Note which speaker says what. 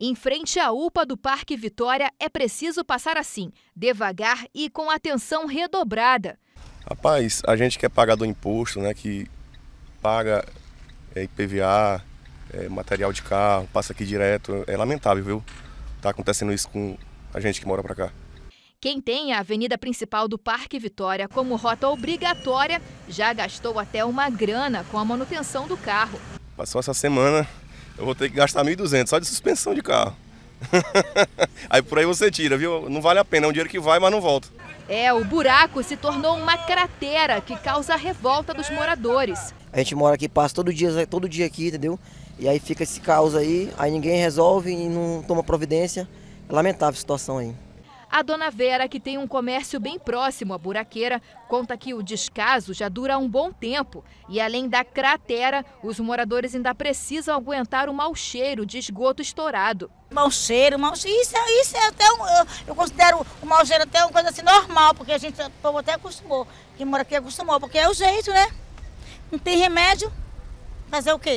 Speaker 1: Em frente à UPA do Parque Vitória, é preciso passar assim, devagar e com atenção redobrada.
Speaker 2: Rapaz, a gente que é pagador imposto, né, que paga é, IPVA, é, material de carro, passa aqui direto, é lamentável, viu? Tá acontecendo isso com a gente que mora para cá.
Speaker 1: Quem tem a avenida principal do Parque Vitória como rota obrigatória já gastou até uma grana com a manutenção do carro.
Speaker 2: Passou essa semana eu vou ter que gastar 1.200 só de suspensão de carro. aí por aí você tira, viu? Não vale a pena, é um dinheiro que vai, mas não volta.
Speaker 1: É, o buraco se tornou uma cratera que causa a revolta dos moradores.
Speaker 3: A gente mora aqui, passa todo dia, todo dia aqui, entendeu? E aí fica esse caos aí, aí ninguém resolve e não toma providência. É lamentável a situação aí.
Speaker 1: A dona Vera, que tem um comércio bem próximo à buraqueira, conta que o descaso já dura um bom tempo e, além da cratera, os moradores ainda precisam aguentar o mau cheiro de esgoto estourado.
Speaker 3: Mau cheiro, mau cheiro, isso, é, isso é até um, eu, eu, considero o mau cheiro até uma coisa assim normal, porque a gente, o povo até acostumou, quem mora aqui acostumou, porque é o jeito, né? Não tem remédio, fazer o quê?